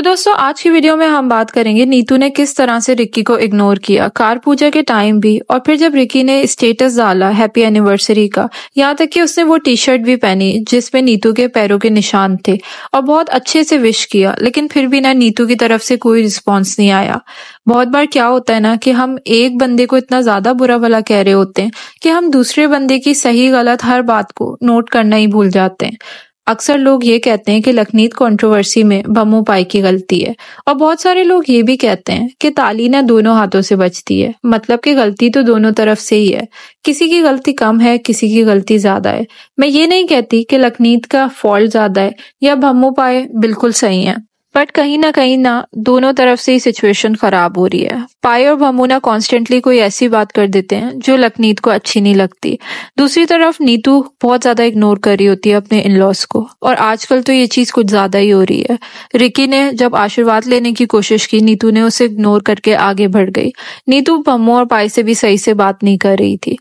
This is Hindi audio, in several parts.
तो दोस्तों आज की वीडियो में हम बात करेंगे नीतू ने किस तरह से रिक्की को इग्नोर किया कार पूजा के टाइम भी और फिर जब रिक्की ने स्टेटस डाला हैप्पी एनिवर्सरी का यहाँ तक कि उसने वो टी शर्ट भी पहनी जिसमें नीतू के पैरों के निशान थे और बहुत अच्छे से विश किया लेकिन फिर भी ना नीतू की तरफ से कोई रिस्पॉन्स नहीं आया बहुत बार क्या होता है ना कि हम एक बंदे को इतना ज्यादा बुरा भला कह रहे होते हैं कि हम दूसरे बंदे की सही गलत हर बात को नोट करना ही भूल जाते हैं अक्सर लोग ये कहते हैं कि लखनीत कंट्रोवर्सी में बमो पाई की गलती है और बहुत सारे लोग ये भी कहते हैं कि ताली ना दोनों हाथों से बचती है मतलब कि गलती तो दोनों तरफ से ही है किसी की गलती कम है किसी की गलती ज्यादा है मैं ये नहीं कहती कि लखनीत का फॉल्ट ज्यादा है या बमो पाए बिल्कुल सही है बट कहीं ना कहीं ना दोनों तरफ से ही सिचुएशन खराब हो रही है पाई और भमुना कॉन्स्टेंटली कोई ऐसी बात कर देते हैं जो लकनीत को अच्छी नहीं लगती दूसरी तरफ नीतू बहुत ज्यादा इग्नोर कर रही होती है अपने इन लॉस को और आजकल तो ये चीज कुछ ज्यादा ही हो रही है रिकी ने जब आशीर्वाद लेने की कोशिश की नीतू ने उसे इग्नोर करके आगे बढ़ गई नीतू भमू और पाई से भी सही से बात नहीं कर रही थी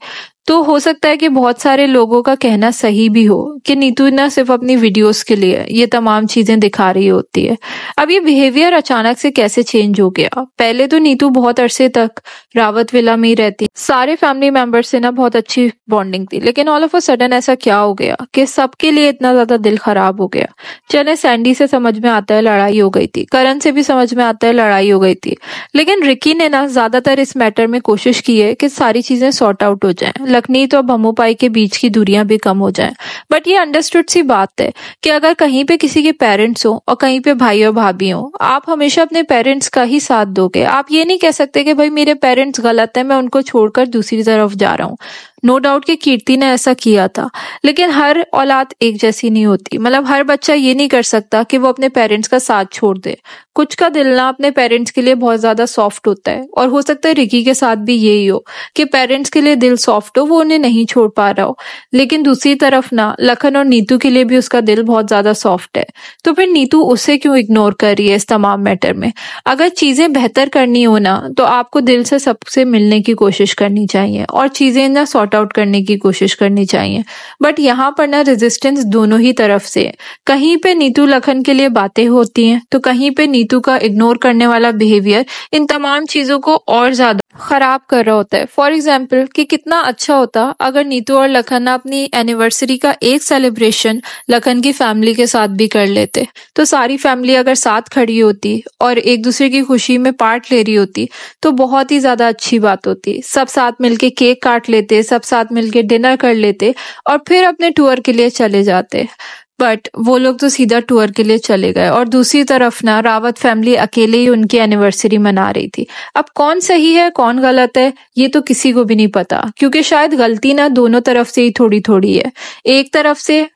तो हो सकता है कि बहुत सारे लोगों का कहना सही भी हो कि नीतू ना सिर्फ अपनी वीडियोस के लिए ये तमाम चीजें दिखा रही होती है अब ये बिहेवियर अचानक से कैसे चेंज हो गया पहले तो नीतू बहुत अरसे तक रावत विला में ही रहती सारे फैमिली मेंबर्स से ना बहुत अच्छी बॉन्डिंग थी लेकिन ऑल ऑफ अ सडन ऐसा क्या हो गया कि सबके लिए इतना ज्यादा दिल खराब हो गया चले सैंडी से समझ में आता है लड़ाई हो गई थी करण से भी समझ में आता है लड़ाई हो गई थी लेकिन रिकी ने ना ज्यादातर इस मैटर में कोशिश की है कि सारी चीजें सॉर्ट आउट हो जाए नहीं तो अब पाई के बीच की दूरियां भी कम हो जाए बट ये अंडरस्टूड सी बात है कि अगर कहीं पे किसी के पेरेंट्स हो और कहीं पे भाई और भाभी हो आप हमेशा अपने पेरेंट्स का ही साथ दोगे आप ये नहीं कह सकते कि भाई मेरे पेरेंट्स गलत है मैं उनको छोड़कर दूसरी तरफ जा रहा हूँ नो डाउट कि कीर्ति ने ऐसा किया था लेकिन हर औलाद एक जैसी नहीं होती मतलब हर बच्चा ये नहीं कर सकता कि वो अपने पेरेंट्स का साथ छोड़ दे कुछ का दिल ना अपने पेरेंट्स के लिए बहुत ज़्यादा सॉफ्ट होता है और हो सकता है रिकी के साथ भी यही हो कि पेरेंट्स के लिए दिल सॉफ्ट हो वो उन्हें नहीं छोड़ पा रहा हो लेकिन दूसरी तरफ ना लखन और नीतू के लिए भी उसका दिल बहुत ज़्यादा सॉफ्ट है तो फिर नीतू उसे क्यों इग्नोर कर रही है इस तमाम मैटर में अगर चीज़ें बेहतर करनी हो ना तो आपको दिल से सबसे मिलने की कोशिश करनी चाहिए और चीज़ें ना सॉफ्ट सॉर्ट आउट करने की कोशिश करनी चाहिए बट यहाँ पर ना रेजिस्टेंस दोनों ही तरफ से है कहीं पे नीतू लखन के लिए बातें होती हैं तो कहीं पे नीतू का इग्नोर करने वाला बिहेवियर इन तमाम चीजों को और ज्यादा खराब कर रहा होता है फॉर एग्जाम्पल कि कितना अच्छा होता अगर नीतू और लखन अपनी एनिवर्सरी का एक सेलिब्रेशन लखन की फैमिली के साथ भी कर लेते तो सारी फैमिली अगर साथ खड़ी होती और एक दूसरे की खुशी में पार्ट ले रही होती तो बहुत ही ज़्यादा अच्छी बात होती सब साथ मिलके केक काट लेते सब साथ मिलके डिनर कर लेते और फिर अपने टूर के लिए चले जाते बट वो लोग तो सीधा टूर के लिए चले गए और दूसरी तरफ ना रावत फैमिली अकेले ही उनकी एनिवर्सरी मना रही थी अब कौन सही है कौन गलत है ये तो किसी को भी नहीं पता क्योंकि शायद गलती ना दोनों तरफ से ही थोड़ी थोड़ी है एक तरफ से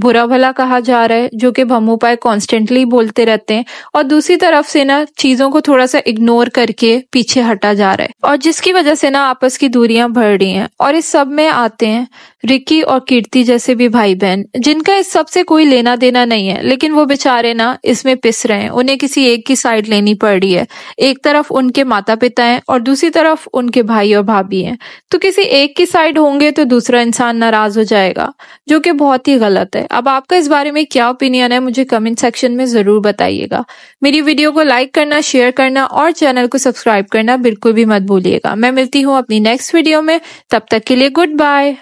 बुरा भला कहा जा रहा है जो कि भमोपाय कॉन्स्टेंटली बोलते रहते हैं और दूसरी तरफ से ना चीजों को थोड़ा सा इग्नोर करके पीछे हटा जा रहा है और जिसकी वजह से ना आपस की दूरियां बढ़ रही हैं और इस सब में आते हैं रिकी और कीर्ति जैसे भी भाई बहन जिनका इस सब से कोई लेना देना नहीं है लेकिन वो बेचारे ना इसमें पिस रहे हैं उन्हें किसी एक की साइड लेनी पड़ रही है एक तरफ उनके माता पिता हैं और दूसरी तरफ उनके भाई और भाभी हैं तो किसी एक की साइड होंगे तो दूसरा इंसान नाराज हो जाएगा जो कि बहुत ही गलत है अब आपका इस बारे में क्या ओपिनियन है मुझे कमेंट सेक्शन में जरूर बताइएगा मेरी वीडियो को लाइक करना शेयर करना और चैनल को सब्सक्राइब करना बिल्कुल भी मत भूलिएगा मैं मिलती हूँ अपनी नेक्स्ट वीडियो में तब तक के लिए गुड बाय